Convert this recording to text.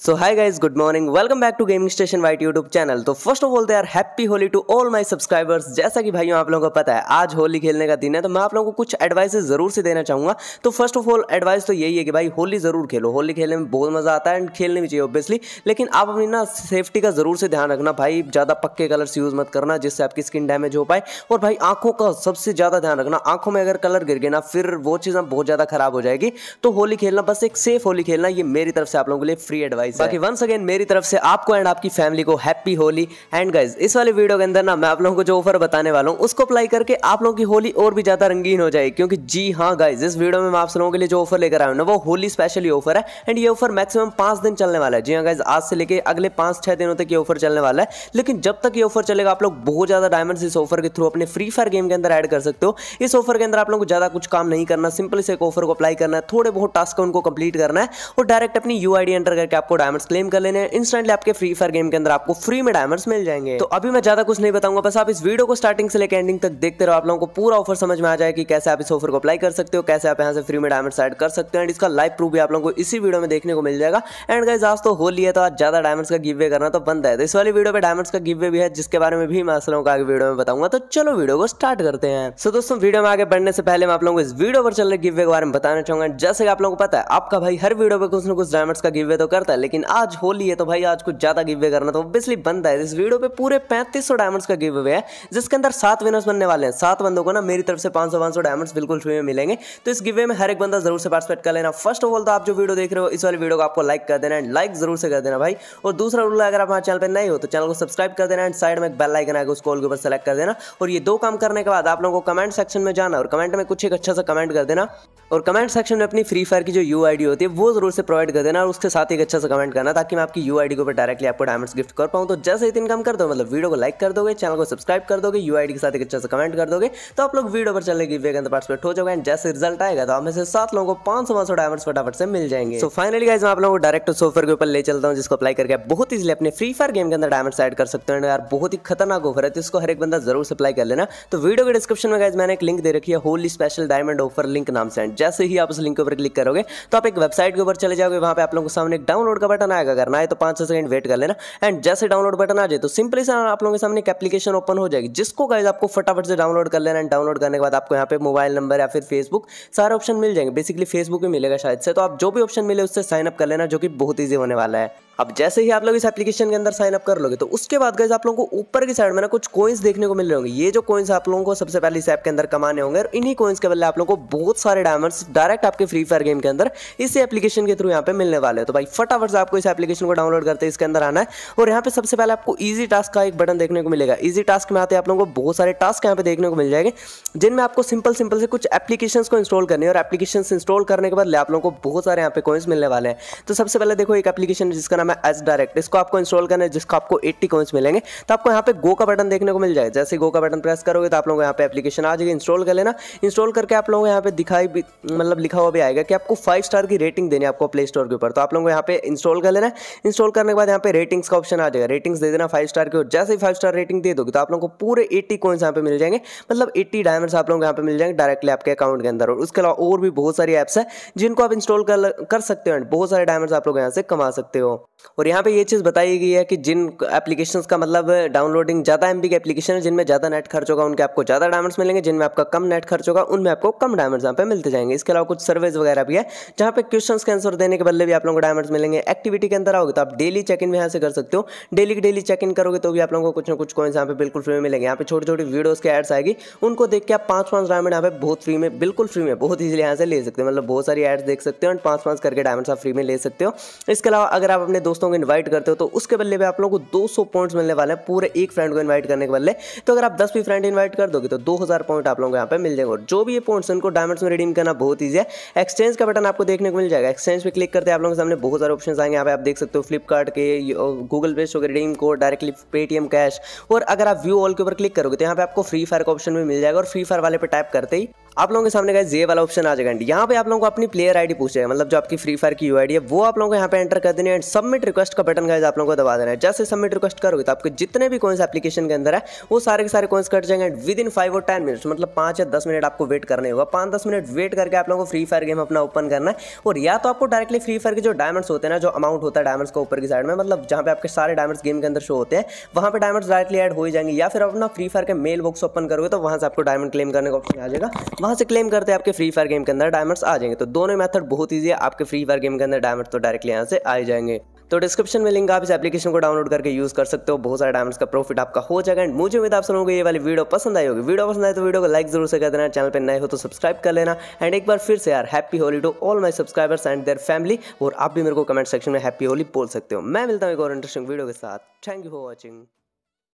so hi guys good morning welcome back to gaming station white YouTube channel तो first of all they are happy Holi to all my subscribers जैसा कि भाइयों आप लोगों को पता है आज होली खेलने का दिन है तो मैं आप लोगों को कुछ एडवाइस जरूर से देना चाहूंगा तो फर्स्ट ऑफ ऑल एडवाइस तो यही है कि भाई होली जरूर खेलो होली खेलने में बहुत मजा आता है एंड खेलने भी चाहिए ऑब्वियसली लेकिन आप अपनी ना सेफ्टी का जरूर से ध्यान रखना भाई ज़्यादा पक्के कलर्स यूज़ मत करना जिससे आपकी स्किन डैमेज हो पाए और भाई आंखों का सबसे ज़्यादा ध्यान रखना आंखों में अगर कलर गिर गए ना फिर वो चीज़ ना बहुत ज़्यादा खराब हो जाएगी तो होली खेलना बस एक सेफ होली खेलना ये मेरी तरफ से आप लोगों के लिए फ्री एडवाइस गाइस बाकी वंस अगेन मेरी तरफ से आपको एंड आपकी फैमिली को हैप्पी होली एंड गाइस इस वाले वीडियो के अंदर ना मैं आप लोगों को जो ऑफर बताने वाला हूँ उसको अप्लाई करके आप लोगों की होली और भी ज्यादा रंगीन हो जाएगी क्योंकि जी हाँ गाइज इस वीडियो में मैं आप लोगों के लिए जो ऑफर लेकर आया हूँ ना वो होली स्पेशली ऑफर है एंड ये ऑफर मैक्सिमम पांच दिन चलने वाला है जी हाँ गाइज आज से लेकर अगले पांच छह दिनों तक ये ऑफर चलने वाला है लेकिन जब तक ये ऑफर चलेगा आप लोग बहुत ज्यादा डायमंड इस ऑफर के थ्रू अपने फ्री फायर गेम के अंदर एड कर सकते हो इस ऑफर के अंदर आप लोगों को ज्यादा कुछ काम नहीं करना सिंपल से एक ऑफर को अप्लाई करना है थोड़े बहुत टास्क उनको कंप्लीट करना है और डायरेक्ट अपनी यू आई एंटर करके आपको आपको डायमंड्स क्लेम कर लेने हैं इंस्टेंटली आपके फ्री फायर गेम के अंदर आपको फ्री में डायमंड्स मिल जाएंगे तो अभी मैं ज्यादा कुछ नहीं बताऊंगा बस आप इस वीडियो को स्टार्टिंग से लेकर एंडिंग तक देखते रहो आप लोगों को पूरा ऑफर समझ में आ जाए कि कैसे आप इस ऑफर को अप्लाई कर सकते हो कैसे आप यहाँ से फ्री में डायमंड एड कर सकते हैं एंड इसका लाइव प्रूफ भी आप लोगों को इसी वीडियो में देखने को मिल जाएगा एंड गाइज आज तो होली है तो आज ज्यादा डायमंड्स का गिवे करना तो बंद है तो इस वाली वीडियो पर डायमंड्स का गिवे भी है जिसके बारे में भी मैं आप लोगों आगे वीडियो में बताऊंगा तो चलो वीडियो को स्टार्ट करते हैं सो दोस्तों वीडियो में आगे बढ़ने से पहले मैं आप लोगों को इस वीडियो पर चल रहे गिवे के बारे में बताना चाहूंगा जैसे कि आप लोगों को पता है आपका भाई हर वीडियो पर कुछ ना कुछ डायमंड्स का गिवे तो करता है लेकिन आज होली है तो भाई आज कुछ ज़्यादा गिवे करना तो ऑब्वियसली बनता है इस वीडियो पे पूरे पैंतीस सौ डायमंड्स का गिव अवे है जिसके अंदर सात विनर्स बनने वाले हैं सात बंदों को ना मेरी तरफ से पाँच सौ डायमंड्स बिल्कुल फ्री में मिलेंगे तो इस गिवे में हर एक बंदा जरूर से पार्टिसिपेट कर लेना फर्स्ट ऑफ ऑल तो आप जो वीडियो देख रहे हो इस वाले वीडियो को आपको लाइक कर देना एंड लाइक जरूर से कर देना भाई और दूसरा रूल अगर आप हमारे चैनल पर नहीं हो तो चैनल को सब्सक्राइब कर देना एंड साइड में एक बेल आइकन आगे उसको ऑल ऊपर सेलेक्ट कर देना और ये दो काम करने के बाद आप लोगों को कमेंट सेक्शन में जाना और कमेंट में कुछ एक अच्छा सा कमेंट कर देना और कमेंट सेक्शन में अपनी फ्री फायर की जो यू होती है वो जरूर से प्रोवाइड कर देना और उसके साथ एक अच्छा सा कमेंट करना ताकि मैं आपकी यू आई डी के डायरेक्टली आपको डायमंड्स गिफ्ट कर पाऊँ तो जैसे ही इनकम कर दो मतलब वीडियो को लाइक कर दोगे चैनल को सब्सक्राइब कर दोगे यू के साथ एक अच्छा सा कमेंट कर दोगे तो आप लोग वीडियो पर चलने की वेगन पार्टिसिपेट हो जाएगा एंड जैसे रिजल्ट आएगा तो हमें से सात लोगों को पांच सौ पांच सौ डायमंड्स फटाफट से मिल जाएंगे सो फाइनली गाइज मैं आप लोगों को डायरेक्ट सोफर के ऊपर ले चलता हूँ जिसको अप्लाई करके बहुत ईजिली अपने फ्री फायर गेम के अंदर डायमंड्स ऐड कर सकते हैं यार बहुत ही खतरनाक ऑफर है तो इसको हर एक बंदा जरूर सप्लाई कर लेना तो वीडियो के डिस्क्रिप्शन में गाइज मैंने एक लिंक दे रखी है Holi special diamond offer link नाम से जैसे ही आप उस लिंक के ऊपर क्लिक करोगे तो आप एक वेबसाइट के ऊपर चले जाओगे वहाँ पे आप लोगों को सामने डाउनलोड का बटन आएगा अगर ना आए तो पाँच सौ सेकंड वेट कर लेना एंड जैसे डाउनलोड बटन आ जाए तो सिंपली से आप लोगों के सामने एक एप्लीकेशन ओपन हो जाएगी जिसको गाइज आपको फटाफट से डाउनलोड कर लेना एंड डाउनलोड करने के बाद आपको यहाँ पे मोबाइल नंबर या फिर फेसबुक सारे ऑप्शन मिल जाएंगे बेसिकली फेसबुक ही मिलेगा शायद से तो आप जो भी ऑप्शन मिले उससे साइन अप कर लेना जो कि बहुत ईजी होने वाला है अब जैसे ही आप लोग इस एप्लीकेशन के अंदर साइन अप कर लोगे तो उसके बाद गैस आप लोगों को ऊपर की साइड में ना कुछ कोइंस देखने को मिल रहे होंगे ये जो कोइंस आप लोगों को सबसे पहले इस ऐप के अंदर कमाने होंगे और इन्हीं कोइंस के बदले आप लोगों को बहुत सारे डायमंड्स डायरेक्ट आपके फ्री फायर गेम के अंदर इसी एप्लीकेशन के थ्रू यहाँ पे मिलने वाले तो भाई फटाफट फ्रेंड्स आपको इस एप्लीकेशन को डाउनलोड करते हैं इसके अंदर आना है और यहाँ पे सबसे पहले आपको ईजी टास्क का एक बटन देखने को मिलेगा ईजी टास्क में आते आप लोगों को बहुत सारे टास्क यहाँ पे देखने को मिल जाएंगे जिनमें आपको सिंपल सिंपल से कुछ एप्लीकेशन को इंस्टॉल करने और एप्लीकेशन इंस्टॉल करने के बाद आप लोगों को बहुत सारे यहाँ पे कॉइन्स मिलने वाले हैं तो सबसे पहले देखो एक एप्लीकेशन जिसका नाम है एस डायरेक्ट इसको आपको इंस्टॉल करना है जिसको आपको एट्टी कॉइन्स मिलेंगे तो आपको यहाँ पे गो का बटन देखने को मिल जाएगा जैसे गो का बटन प्रेस करोगे तो आप लोगों को यहाँ पे एप्लीकेशन आ जाएगी इंस्टॉल कर लेना इंस्टॉल करके आप लोगों को यहाँ पे दिखाई मतलब लिखा हुआ भी आएगा कि आपको फाइव स्टार की रेटिंग देनी है आपको प्ले स्टोर के ऊपर तो आप लोगों को यहाँ पे इंस्टॉल कर लेना इंस्टॉल करने के बाद यहाँ पे रेटिंग्स का ऑप्शन आ जाएगा रेटिंग्स दे देना फाइव स्टार के और जैसे ही फाइव स्टार रेटिंग दे दोगे तो आप लोगों को पूरे एट्टी कॉइन्स यहाँ पे मिल जाएंगे मतलब एट्टी डायमंड्स आप लोगों को यहाँ पे मिल जाएंगे डायरेक्टली आपके अकाउंट के अंदर और उसके अलावा और भी बहुत सारी ऐप्स है जिनको आप इंस्टॉल कर कर सकते हो एंड बहुत सारे डायमंड्स आप लोग यहाँ से कमा सकते हो और यहाँ पे ये चीज़ बताई गई है कि जिन एप्लीकेशन का मतलब डाउनलोडिंग ज़्यादा एम के एप्लीकेशन है जिनमें ज़्यादा नेट खर्च होगा उनके आपको ज़्यादा डायमंड्स मिलेंगे जिनमें आपका कम नेट खर्च होगा उनमें आपको कम डायमंड्स यहाँ पे मिलते जाएंगे इसके अलावा कुछ सर्वेज वगैरह भी है जहाँ पे क्वेश्चन के आंसर देने के बदले भी आप लोगों को डायमंड्स मिलेंगे एक्टिविटी के अंदर आओगे तो आप डेली चेक इन यहाँ से कर सकते हो डेली डेली चेक इन करोगे तो भी आप लोगों को कुछ ना कुछ कॉइन्स यहाँ पे बिल्कुल फ्री में मिलेंगे यहाँ पे छोटी छोटी वीडियोस के एड्स आएगी उनको देख के आप पांच पांच डायमंड यहाँ पे बहुत फ्री में बिल्कुल फ्री में बहुत ईजिली यहाँ से ले सकते हो मतलब बहुत सारी एड्स देख सकते हो एंड पांच करके डायमंड आप फ्री में ले सकते हो इसके अलावा अगर आप अपने दोस्तों को इन्वाइट करते हो तो उसके बदले में आप लोगों को दो पॉइंट्स मिलने वाले हैं पूरे एक फ्रेंड को इन्वाइट करने के बदले तो अगर आप दस भी फ्रेंड इन्वाइट कर दोगे तो दो पॉइंट आप लोगों को यहाँ पे मिल जाएगा जो भी ये पॉइंट्स उनको डायमंड्स में रिडीम करना बहुत ईजी है एक्सचेंज का बटन आपको देखने को मिल जाएगा एक्सचेंज पे क्लिक करते हैं आप लोगों के सामने बहुत सारे ऑप्शन आएंगे यहाँ पे आप देख सकते हो फ्लिपकार्ट के गूगल पे शोगे redeem code directly Paytm cash और अगर आप व्यू ऑल के ऊपर क्लिक करोगे तो यहाँ पे आपको फ्री फायर का ऑप्शन भी मिल जाएगा और फ्री फायर वाले पे टाइप करते ही आप लोगों के सामने गाइज ये वाला ऑप्शन आ जाएगा एंड यहाँ पे आप लोगों को अपनी प्लेयर आईडी पूछे है मतलब जो आपकी फ्री फायर की यूआईडी है वो आप लोगों को यहाँ पे एंटर कर देनी है एंड सबमिट रिक्वेस्ट का बटन गाइज आप लोगों को दबा देना है जैसे सबमिट रिक्वेस्ट करोगे तो आपके जितने भी कॉइन्स एप्लीकेशन के अंदर है वो सारे के सारे कॉइन्स कट जाएंगे एंड विद इन फाइव और टेन मिनट्स मतलब पाँच या दस मिनट आपको वेट करने होगा पाँच दस मिनट वेट करके आप लोगों को फ्री फायर गेम अपना ओपन करना है और या तो आपको डायरेक्टली फ्री फायर के जो डायमंड्स होते हैं ना जो अमाउंट होता है डायमंड्स का ऊपर की साइड में मतलब जहाँ पे आपके सारे डायमंड्स गेम के अंदर शो होते हैं वहाँ पर डायमंड्स डायरेक्टली एड हो जाएंगे या फिर अपना फ्री फायर के मेल बॉक्स ओपन करोगे तो वहाँ से आपको डायमंड क्लेम करने का ऑप्शन आ जाएगा वहाँ से क्लेम करते हैं आपके फ्री फायर गेम के अंदर डायमंड्स आ जाएंगे तो दोनों मेथड बहुत ईजी है आपके फ्री फायर गेम के अंदर डायमंड तो डायरेक्टली यहाँ से आ जाएंगे तो डिस्क्रिप्शन में लिंक आप इस एप्लीकेशन को डाउनलोड करके यूज कर सकते हो बहुत सारे डायमंड्स का प्रॉफिट आपका हो जाएगा एंड मुझे उम्मीद आप सबों को ये वाली वीडियो पसंद आई होगी वीडियो पसंद आए तो वीडियो को लाइक जरूर से कर देना चैनल पर नए हो तो सब्सक्राइब कर लेना एंड एक बार फिर से यार happy Holi to all my subscribers and their family और आप भी मेरे को कमेंट सेक्शन में हैप्पी होली बोल सकते हो मैं मिलता हूँ एक और इंटरेस्टिंग वीडियो के साथ थैंक यू फॉर वॉचिंग